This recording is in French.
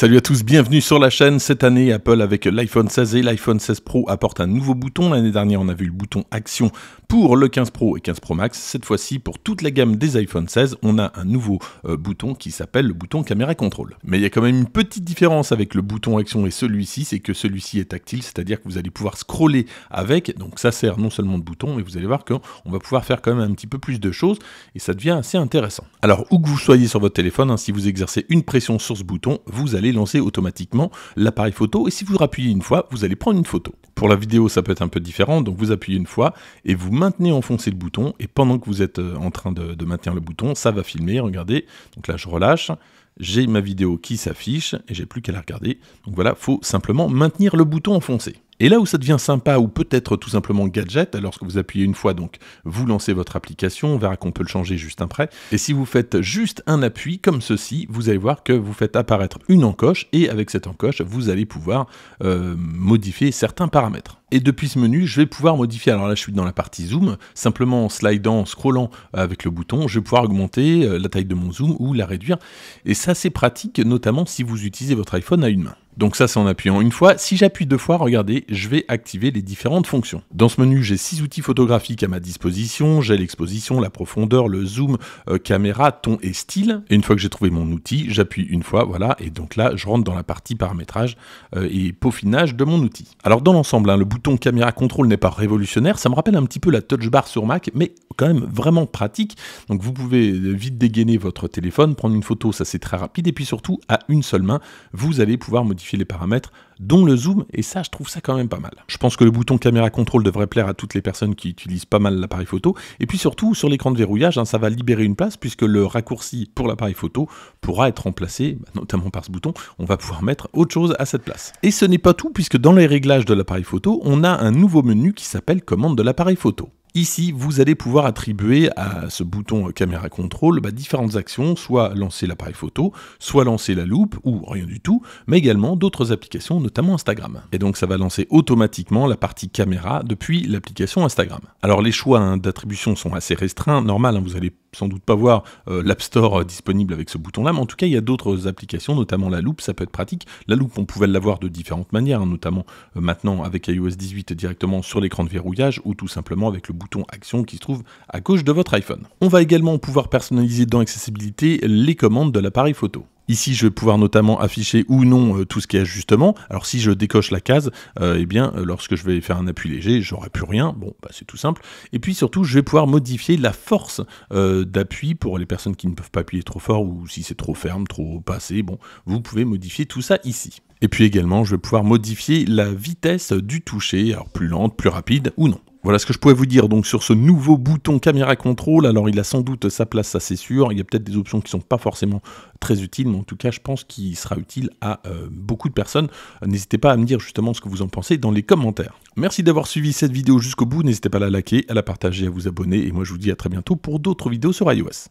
Salut à tous, bienvenue sur la chaîne. Cette année, Apple avec l'iPhone 16 et l'iPhone 16 Pro apporte un nouveau bouton. L'année dernière, on a vu le bouton Action pour le 15 Pro et 15 Pro Max. Cette fois-ci, pour toute la gamme des iPhone 16, on a un nouveau euh, bouton qui s'appelle le bouton Caméra Contrôle. Mais il y a quand même une petite différence avec le bouton Action et celui-ci, c'est que celui-ci est tactile, c'est-à-dire que vous allez pouvoir scroller avec. Donc ça sert non seulement de bouton, mais vous allez voir qu'on va pouvoir faire quand même un petit peu plus de choses et ça devient assez intéressant. Alors, où que vous soyez sur votre téléphone, hein, si vous exercez une pression sur ce bouton, vous allez lancer automatiquement l'appareil photo et si vous rappuyez une fois, vous allez prendre une photo. Pour la vidéo, ça peut être un peu différent, donc vous appuyez une fois et vous maintenez enfoncé le bouton, et pendant que vous êtes euh, en train de, maintenir le bouton, ça va filmer, regardez, donc là je relâche, j'ai ma vidéo qui s'affiche, et j'ai plus qu'à la regarder, donc voilà, faut simplement maintenir le bouton enfoncé. Et là où ça devient sympa ou peut-être tout simplement gadget, lorsque vous appuyez une fois, donc vous lancez votre application, on verra qu'on peut le changer juste après. Et si vous faites juste un appui comme ceci, vous allez voir que vous faites apparaître une encoche et avec cette encoche, vous allez pouvoir euh, modifier certains paramètres. Et depuis ce menu, je vais pouvoir modifier, alors là je suis dans la partie zoom, simplement en slidant, en scrollant avec le bouton, je vais pouvoir augmenter euh, la taille de mon zoom ou la réduire. Et ça c'est pratique, notamment si vous utilisez votre iPhone à une main. Donc ça, c'est en appuyant une fois. Si j'appuie deux fois, regardez, je vais activer les différentes fonctions. Dans ce menu, j'ai six outils photographiques à ma disposition. J'ai l'exposition, la profondeur, le zoom, euh, caméra, ton et style. Et une fois que j'ai trouvé mon outil, j'appuie une fois, voilà. Et donc là, je rentre dans la partie paramétrage euh, et peaufinage de mon outil. Alors dans l'ensemble, hein, le bouton caméra contrôle n'est pas révolutionnaire. Ça me rappelle un petit peu la touch bar sur Mac, mais quand même vraiment pratique. Donc vous pouvez euh, vite dégainer votre téléphone, prendre une photo, ça c'est très rapide. Et puis surtout, à une seule main, vous allez pouvoir modifier les paramètres dont le zoom, et ça, je trouve ça quand même pas mal. Je pense que le bouton caméra contrôle devrait plaire à toutes les personnes qui utilisent pas mal l'appareil photo, et puis surtout, sur l'écran de verrouillage, hein, ça va libérer une place, puisque le raccourci pour l'appareil photo pourra être remplacé, bah, notamment par ce bouton, on va pouvoir mettre autre chose à cette place. Et ce n'est pas tout, puisque dans les réglages de l'appareil photo, on a un nouveau menu qui s'appelle commande de l'appareil photo. Ici, vous allez pouvoir attribuer à ce bouton caméra contrôle bah, différentes actions, soit lancer l'appareil photo, soit lancer la loupe, ou rien du tout, mais également d'autres applications, notamment Instagram. Et donc ça va lancer automatiquement la partie caméra depuis l'application Instagram. Alors les choix hein, d'attribution sont assez restreints, normal, hein, vous allez sans doute pas voir euh, l'App Store euh, disponible avec ce bouton-là, mais en tout cas, il y a d'autres applications, notamment la loupe, ça peut être pratique. La loupe, on pouvait l'avoir de différentes manières, hein, notamment euh, maintenant avec iOS 18 directement sur l'écran de verrouillage ou tout simplement avec le bouton action qui se trouve à gauche de votre iPhone. On va également pouvoir personnaliser dans Accessibilité les commandes de l'appareil photo. Ici, je vais pouvoir notamment afficher ou non euh, tout ce qui est ajustement. Alors si je décoche la case, euh, eh bien, euh, lorsque je vais faire un appui léger, j'aurai plus rien. Bon, bah, c'est tout simple. Et puis surtout, je vais pouvoir modifier la force d'appui pour les personnes qui ne peuvent pas appuyer trop fort ou si c'est trop ferme, trop passé. Bon, vous pouvez modifier tout ça ici. Et puis également, je vais pouvoir modifier la vitesse du toucher, alors plus lente, plus rapide ou non. Voilà ce que je pouvais vous dire donc sur ce nouveau bouton caméra contrôle. Alors il a sans doute sa place, ça c'est sûr. Il y a peut-être des options qui ne sont pas forcément très utiles, mais en tout cas je pense qu'il sera utile à euh, beaucoup de personnes. N'hésitez pas à me dire justement ce que vous en pensez dans les commentaires. Merci d'avoir suivi cette vidéo jusqu'au bout. N'hésitez pas à la liker, à la partager, à vous abonner. Et moi je vous dis à très bientôt pour d'autres vidéos sur iOS.